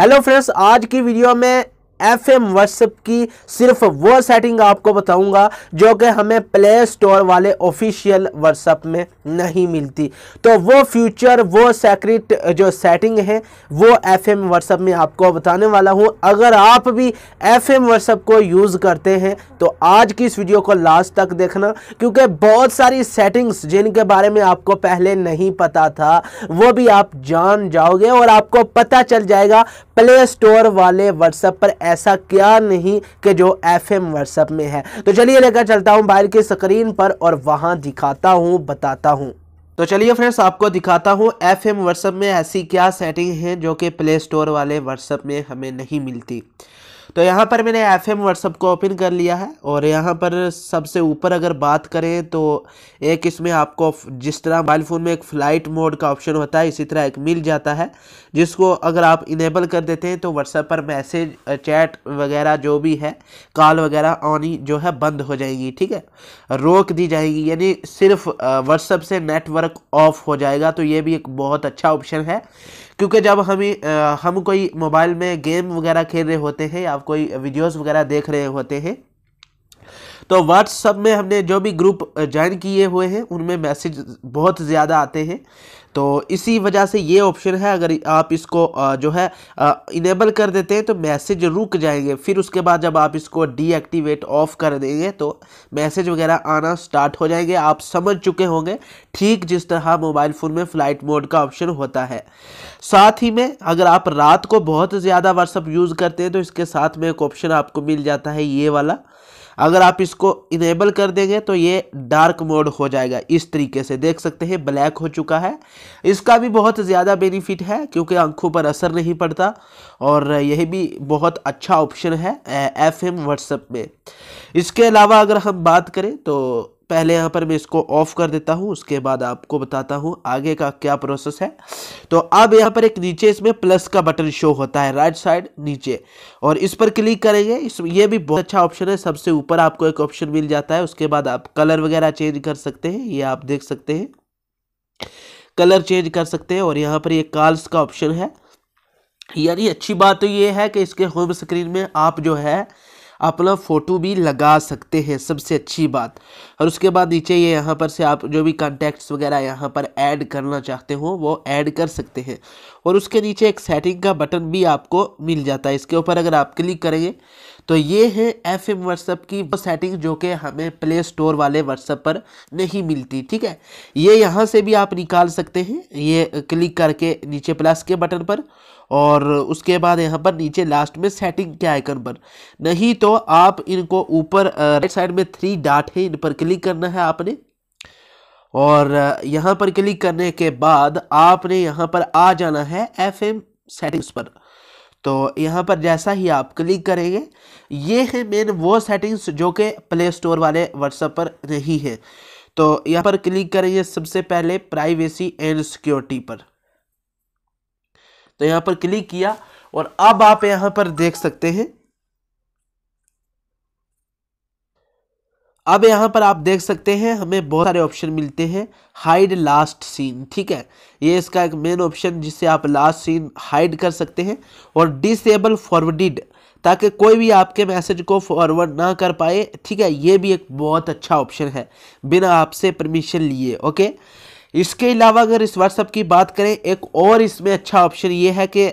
hello friends आज की video में एफ एम व्हाट्सएप की सिर्फ वो सेटिंग आपको बताऊंगा जो कि हमें प्ले स्टोर वाले ऑफिशियल व्हाट्सएप में नहीं मिलती तो वो फ्यूचर वो सेक्रेट जो सेटिंग है वो एफ एम व्हाट्सएप में आपको बताने वाला हूं अगर आप भी एफ एम व्हाट्सएप को यूज़ करते हैं तो आज की इस वीडियो को लास्ट तक देखना क्योंकि बहुत सारी सेटिंग्स जिनके बारे में आपको पहले नहीं पता था वो भी आप जान जाओगे और आपको पता चल जाएगा प्ले स्टोर वाले व्हाट्सएप पर ऐसा क्या नहीं कि जो एफ एम व्हाट्सएप में है तो चलिए लेकर चलता हूँ बाहर की स्क्रीन पर और वहाँ दिखाता हूँ बताता हूँ तो चलिए फ्रेंड्स आपको दिखाता हूँ एफ एम व्हाट्सएप में ऐसी क्या सेटिंग है जो कि प्ले स्टोर वाले व्हाट्सएप में हमें नहीं मिलती तो यहाँ पर मैंने एफ एम व्हाट्सअप को ओपन कर लिया है और यहाँ पर सबसे ऊपर अगर बात करें तो एक इसमें आपको जिस तरह मोबाइल फ़ोन में एक फ़्लाइट मोड का ऑप्शन होता है इसी तरह एक मिल जाता है जिसको अगर आप इनेबल कर देते हैं तो व्हाट्सएप पर मैसेज चैट वगैरह जो भी है कॉल वगैरह ऑनी जो है बंद हो जाएगी ठीक है रोक दी जाएगी यानी सिर्फ व्हाट्सएप से नेटवर्क ऑफ हो जाएगा तो ये भी एक बहुत अच्छा ऑप्शन है क्योंकि जब हमें हम कोई मोबाइल में गेम वगैरह खेल रहे होते हैं या आप कोई वीडियोस वगैरह देख रहे होते हैं तो व्हाट्सअप में हमने जो भी ग्रुप ज्वाइन किए हुए हैं उनमें मैसेज बहुत ज़्यादा आते हैं तो इसी वजह से ये ऑप्शन है अगर आप इसको जो है इनेबल कर देते हैं तो मैसेज रुक जाएंगे फिर उसके बाद जब आप इसको डीएक्टिवेट ऑफ कर देंगे तो मैसेज वगैरह आना स्टार्ट हो जाएंगे आप समझ चुके होंगे ठीक जिस तरह मोबाइल फ़ोन में फ़्लाइट मोड का ऑप्शन होता है साथ ही में अगर आप रात को बहुत ज़्यादा व्हाट्सअप यूज़ करते हैं तो इसके साथ में एक ऑप्शन आपको मिल जाता है ये वाला अगर आप इसको इनेबल कर देंगे तो ये डार्क मोड हो जाएगा इस तरीके से देख सकते हैं ब्लैक हो चुका है इसका भी बहुत ज़्यादा बेनिफिट है क्योंकि आंखों पर असर नहीं पड़ता और यह भी बहुत अच्छा ऑप्शन है एफ एम व्हाट्सएप में इसके अलावा अगर हम बात करें तो पहले यहाँ पर मैं इसको ऑफ कर देता हूँ उसके बाद आपको बताता हूँ आगे का क्या प्रोसेस है तो अब यहाँ पर एक नीचे इसमें प्लस का बटन शो होता है राइट साइड नीचे और इस पर क्लिक करेंगे इस ये भी बहुत अच्छा ऑप्शन है सबसे ऊपर आपको एक ऑप्शन मिल जाता है उसके बाद आप कलर वगैरह चेंज कर सकते हैं ये आप देख सकते हैं कलर चेंज कर सकते हैं और यहाँ पर ये काल्स का ऑप्शन है यानी अच्छी बात तो ये है कि इसके होम स्क्रीन में आप जो है आप फ़ोटो भी लगा सकते हैं सबसे अच्छी बात और उसके बाद नीचे ये यहाँ पर से आप जो भी कॉन्टैक्ट्स वगैरह यहाँ पर ऐड करना चाहते हो वो ऐड कर सकते हैं और उसके नीचे एक सेटिंग का बटन भी आपको मिल जाता है इसके ऊपर अगर आप क्लिक करेंगे तो ये है एफ एम व्हाट्सअप की वो सेटिंग जो कि हमें प्ले स्टोर वाले व्हाट्सअप पर नहीं मिलती ठीक है ये यहाँ से भी आप निकाल सकते हैं ये क्लिक करके नीचे प्लस के बटन पर और उसके बाद यहाँ पर नीचे लास्ट में सेटिंग के आइकन पर नहीं तो आप इनको ऊपर राइट साइड में थ्री डाट है इन पर क्लिक करना है आपने और यहाँ पर क्लिक करने के बाद आपने यहाँ पर आ जाना है एफ एम सेटिंग्स पर तो यहाँ पर जैसा ही आप क्लिक करेंगे ये है मेन वो सेटिंग्स जो कि प्ले स्टोर वाले व्हाट्सअप पर नहीं है तो यहाँ पर क्लिक करेंगे सबसे पहले प्राइवेसी एंड सिक्योरिटी पर तो यहाँ पर क्लिक किया और अब आप यहां पर देख सकते हैं अब यहाँ पर आप देख सकते हैं हमें बहुत सारे ऑप्शन मिलते हैं हाइड लास्ट सीन ठीक है ये इसका एक मेन ऑप्शन जिससे आप लास्ट सीन हाइड कर सकते हैं और डिसेबल फॉरवर्डिड ताकि कोई भी आपके मैसेज को फॉरवर्ड ना कर पाए ठीक है ये भी एक बहुत अच्छा ऑप्शन है बिना आपसे परमिशन लिए ओके इसके अलावा अगर इस व्हाट्सअप की बात करें एक और इसमें अच्छा ऑप्शन ये है कि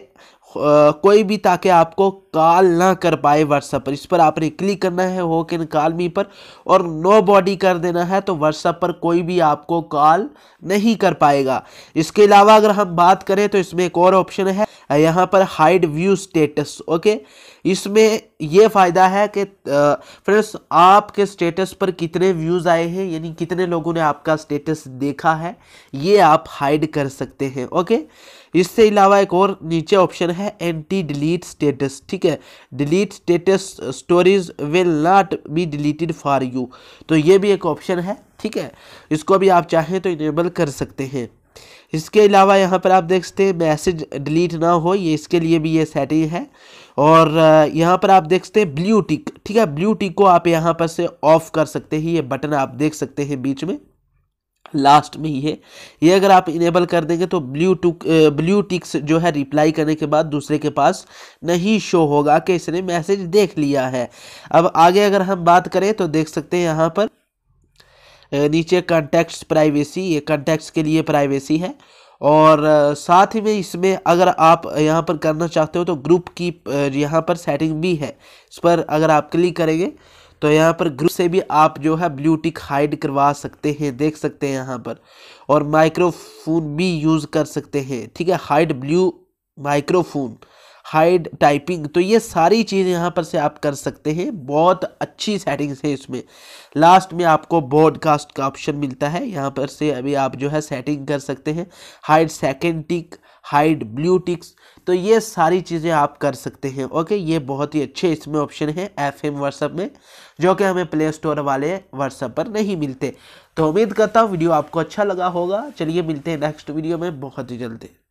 कोई भी ताकि आपको कॉल ना कर पाए व्हाट्सअप पर इस पर आपने क्लिक करना है हो कैन कॉल मी पर और नो बॉडी कर देना है तो व्हाट्सअप पर कोई भी आपको कॉल नहीं कर पाएगा इसके अलावा अगर हम बात करें तो इसमें एक और ऑप्शन है यहाँ पर हाइड व्यू स्टेटस ओके इसमें ये फ़ायदा है कि फ्रेंड्स आपके स्टेटस पर कितने व्यूज़ आए हैं यानी कितने लोगों ने आपका स्टेटस देखा है ये आप हाइड कर सकते हैं ओके इससे अलावा एक और नीचे ऑप्शन है एंटी डिलीट स्टेटस ठीक है delete status stories will not be deleted for you तो ये भी एक ऑप्शन है ठीक है इसको भी आप चाहें तो इनेबल कर सकते हैं इसके अलावा यहाँ पर आप देख सकते हैं मैसेज डिलीट ना हो ये इसके लिए भी ये सेटिंग है और यहाँ पर आप देख सकते हैं ब्लू टिक ठीक है ब्लू टिक को आप यहाँ पर से ऑफ कर सकते हैं ये बटन आप देख सकते हैं बीच में लास्ट में ही है ये अगर आप इनेबल कर देंगे तो ब्लू टुक ब्लू टिक्स जो है रिप्लाई करने के बाद दूसरे के पास नहीं शो होगा कि इसने मैसेज देख लिया है अब आगे अगर हम बात करें तो देख सकते हैं यहाँ पर नीचे कंटेक्स्ट प्राइवेसी ये कंटेक्स्ट के लिए प्राइवेसी है और साथ ही में इसमें अगर आप यहाँ पर करना चाहते हो तो ग्रुप की यहाँ पर सेटिंग भी है इस पर अगर आप क्लिक करेंगे तो यहाँ पर ग्रुप से भी आप जो है ब्लू टिक हाइड करवा सकते हैं देख सकते हैं यहाँ पर और माइक्रोफोन भी यूज़ कर सकते हैं ठीक है hide blue microphone hide typing तो ये सारी चीज़ यहाँ पर से आप कर सकते हैं बहुत अच्छी सेटिंग्स है इसमें लास्ट में आपको ब्रॉडकास्ट का ऑप्शन मिलता है यहाँ पर से अभी आप जो है सेटिंग कर सकते हैं hide second tick hide blue ticks तो ये सारी चीज़ें आप कर सकते हैं ओके ये बहुत ही अच्छे इसमें ऑप्शन है एफ एम व्हाट्सअप में जो कि हमें प्ले स्टोर वाले व्हाट्सअप पर नहीं मिलते तो उम्मीद करता हूँ वीडियो आपको अच्छा लगा होगा चलिए मिलते हैं नेक्स्ट वीडियो में बहुत ही जल्दी